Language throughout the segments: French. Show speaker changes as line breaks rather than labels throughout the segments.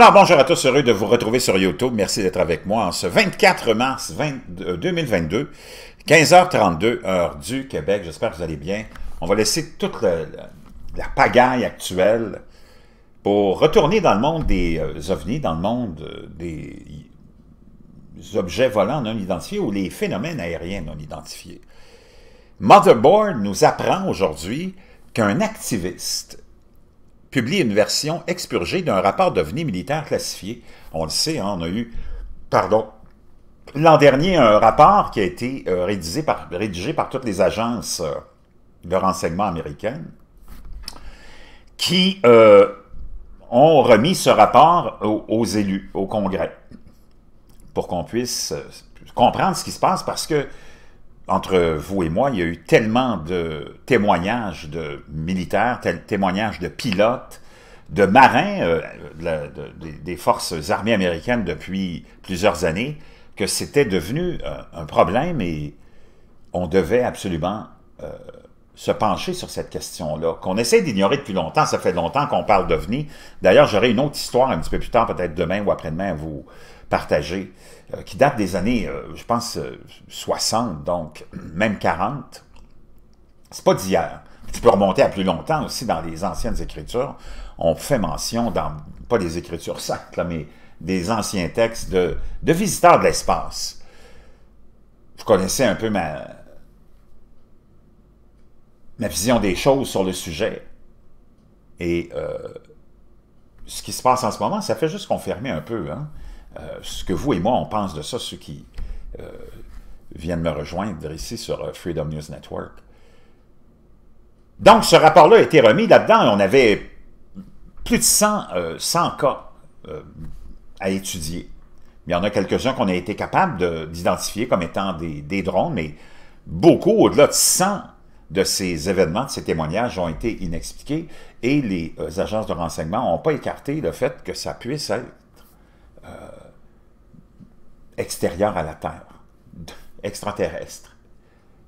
Alors, bonjour à tous, heureux de vous retrouver sur YouTube. Merci d'être avec moi en ce 24 mars 2022, 15h32, euh, heure du Québec. J'espère que vous allez bien. On va laisser toute la, pagaille actuelle pour retourner dans le monde des euh, ovnis, dans le monde euh, des objets volants non identifiés ou les phénomènes aériens non identifiés. Motherboard nous apprend aujourd'hui qu'un activiste publie une version expurgée d'un rapport devenu militaire classifié. On le sait, hein, on a eu, pardon, l'an dernier, un rapport qui a été euh, rédigé, par, toutes les agences euh, de renseignement américaines qui euh, ont remis ce rapport aux élus, au Congrès, pour qu'on puisse comprendre ce qui se passe parce que entre vous et moi, il y a eu tellement de témoignages de militaires, témoignages de pilotes, de marins euh, des forces armées américaines depuis plusieurs années, que c'était devenu euh, un problème et on devait absolument euh, se pencher sur cette question-là, qu'on essaie d'ignorer depuis longtemps. Ça fait longtemps qu'on parle d'OVNI. D'ailleurs, j'aurai une autre histoire un petit peu plus tard, peut-être demain ou après-demain, à vous, partagé euh, qui date des années, euh, je pense, 60, euh, donc même 40. C'est pas d'hier. Tu peux remonter à plus longtemps aussi dans les anciennes écritures. On fait mention dans, pas des écritures sacres, mais des anciens textes de, de visiteurs de l'espace. Vous connaissez un peu ma, ma vision des choses sur le sujet. Et ce qui se passe en ce moment, ça fait juste confirmer un peu. Hein? Euh, ce que vous et moi, on pense de ça, ceux qui euh, viennent me rejoindre ici sur euh, Freedom News Network. Donc, ce rapport-là a été remis là-dedans et on avait plus de 100, 100 cas à étudier. Il y en a quelques-uns qu'on a été capable d'identifier comme étant des, drones, mais beaucoup, au-delà de 100 de ces événements, de ces témoignages ont été inexpliqués et les agences de renseignement n'ont pas écarté le fait que ça puisse être extérieur à la Terre, extraterrestre.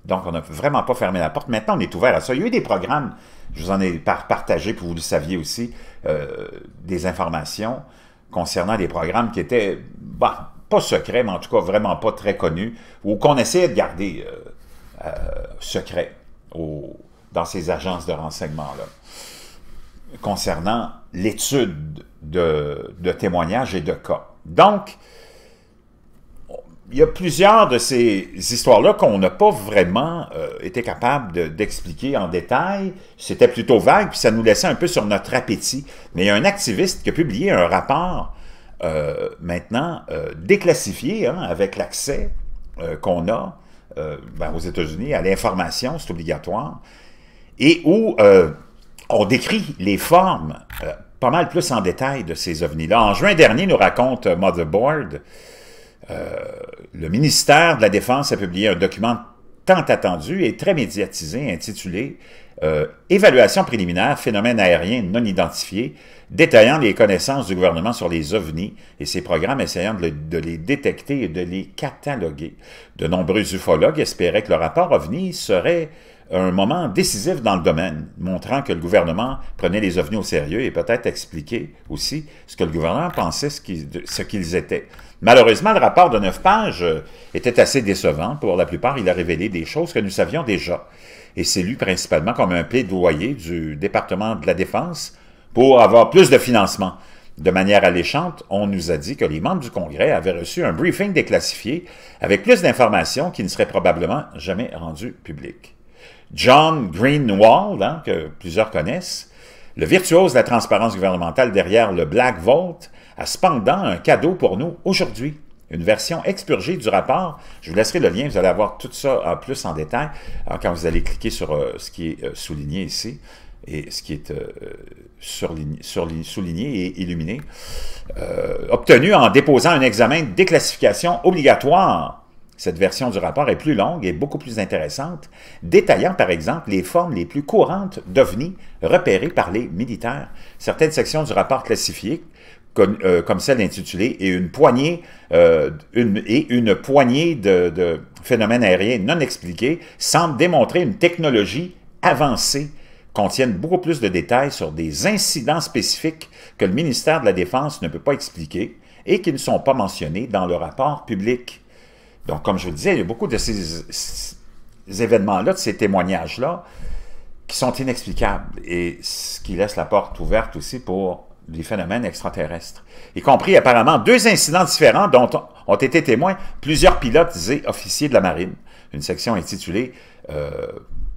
Donc, on n'a vraiment pas fermé la porte. Maintenant, on est ouvert à ça. Il y a eu des programmes, je vous en ai partagé, pour vous le saviez aussi, euh, des informations concernant des programmes qui étaient, bah, pas secrets, mais en tout cas vraiment pas très connus, ou qu'on essayait de garder euh, euh, secrets dans ces agences de renseignement-là, concernant l'étude de, de témoignages et de cas. Donc, il y a plusieurs de ces histoires-là qu'on n'a pas vraiment euh, été capable d'expliquer en détail. C'était plutôt vague, puis ça nous laissait un peu sur notre appétit. Mais il y a un activiste qui a publié un rapport euh, maintenant euh, déclassifié hein, avec l'accès qu'on a ben, aux États-Unis à l'information, c'est obligatoire, et où on décrit les formes pas mal plus en détail de ces ovnis-là. En juin dernier, nous raconte Motherboard, euh, le ministère de la Défense a publié un document tant attendu et très médiatisé intitulé euh, Évaluation préliminaire phénomène aérien non identifié, détaillant les connaissances du gouvernement sur les ovnis et ses programmes essayant de les détecter et de les cataloguer. De nombreux ufologues espéraient que le rapport OVNI serait un moment décisif dans le domaine, montrant que le gouvernement prenait les ovnis au sérieux et peut-être expliquer aussi ce que le gouvernement pensait ce qu'ils étaient. Malheureusement, le rapport de neuf pages euh, était assez décevant. Pour la plupart, il a révélé des choses que nous savions déjà. Et c'est lu principalement comme un plaidoyer du département de la Défense pour avoir plus de financement. De manière alléchante, on nous a dit que les membres du Congrès avaient reçu un briefing déclassifié avec plus d'informations qui ne seraient probablement jamais rendues publiques. John Greenwald, hein, que plusieurs connaissent, le virtuose de la transparence gouvernementale derrière le Black Vault, a cependant un cadeau pour nous aujourd'hui. Une version expurgée du rapport. Je vous laisserai le lien, vous allez avoir tout ça en plus en détail euh, quand vous allez cliquer sur euh, ce qui est euh, souligné ici et ce qui est euh, souligné et illuminé, euh, obtenu en déposant un examen de déclassification obligatoire. Cette version du rapport est plus longue et beaucoup plus intéressante, détaillant par exemple les formes les plus courantes d'OVNI repérées par les militaires. Certaines sections du rapport classifiées, euh, comme, celle intitulée et une poignée, et une poignée de, de phénomènes aériens non expliqués, semblent démontrer une technologie avancée contiennent beaucoup plus de détails sur des incidents spécifiques que le ministère de la Défense ne peut pas expliquer et qui ne sont pas mentionnés dans le rapport public. Donc, comme je le disais, il y a beaucoup de ces, événements-là, de ces témoignages-là, qui sont inexplicables et ce qui laisse la porte ouverte aussi pour des phénomènes extraterrestres, y compris apparemment deux incidents différents dont ont été témoins plusieurs pilotes et officiers de la marine. Une section intitulée euh,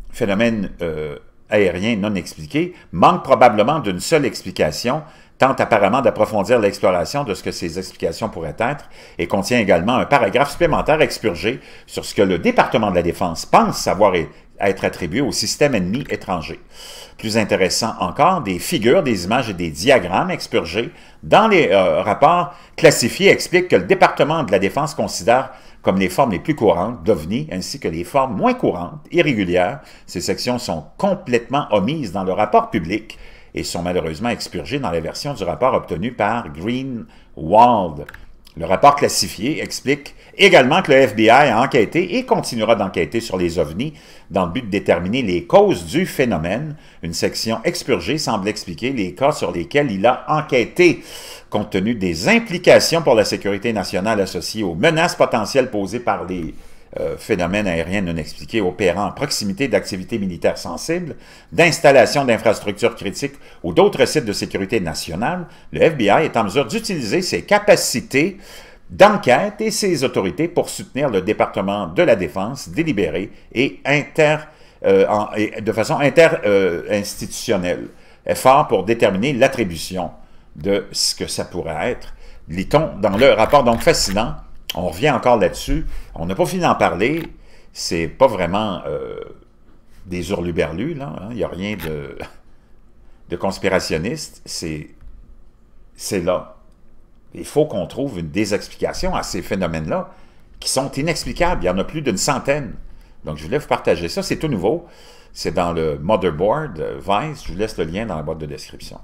Phénomène euh, aérien non expliqué manque probablement d'une seule explication, tente apparemment d'approfondir l'exploration de ce que ces explications pourraient être et contient également un paragraphe supplémentaire expurgé sur ce que le département de la Défense pense savoir être attribués au système ennemi étranger. Plus intéressant encore, des figures, des images et des diagrammes expurgés dans les euh, rapports classifiés expliquent que le département de la Défense considère comme les formes les plus courantes d'OVNI, ainsi que les formes moins courantes, irrégulières. Ces sections sont complètement omises dans le rapport public et sont malheureusement expurgées dans la version du rapport obtenu par Greenwald. Le rapport classifié explique également que le FBI a enquêté et continuera d'enquêter sur les ovnis dans le but de déterminer les causes du phénomène. Une section expurgée semble expliquer les cas sur lesquels il a enquêté, compte tenu des implications pour la sécurité nationale associées aux menaces potentielles posées par les euh, phénomène aérien non expliqué opérant en proximité d'activités militaires sensibles, d'installations d'infrastructures critiques ou d'autres sites de sécurité nationale, le FBI est en mesure d'utiliser ses capacités d'enquête et ses autorités pour soutenir le département de la défense délibéré et, inter, euh, de façon interinstitutionnelle. Euh, effort pour déterminer l'attribution de ce que ça pourrait être, lit-on dans le rapport donc fascinant on revient encore là-dessus. On n'a pas fini d'en parler. C'est pas vraiment euh, des hurluberlus, hein. Il n'y a rien de, de conspirationniste. C'est là. Il faut qu'on trouve une, désexplication à ces phénomènes-là qui sont inexplicables. Il y en a plus d'une centaine. Donc, je voulais vous partager ça. C'est tout nouveau. C'est dans le motherboard euh, Vice. Je vous laisse le lien dans la boîte de description.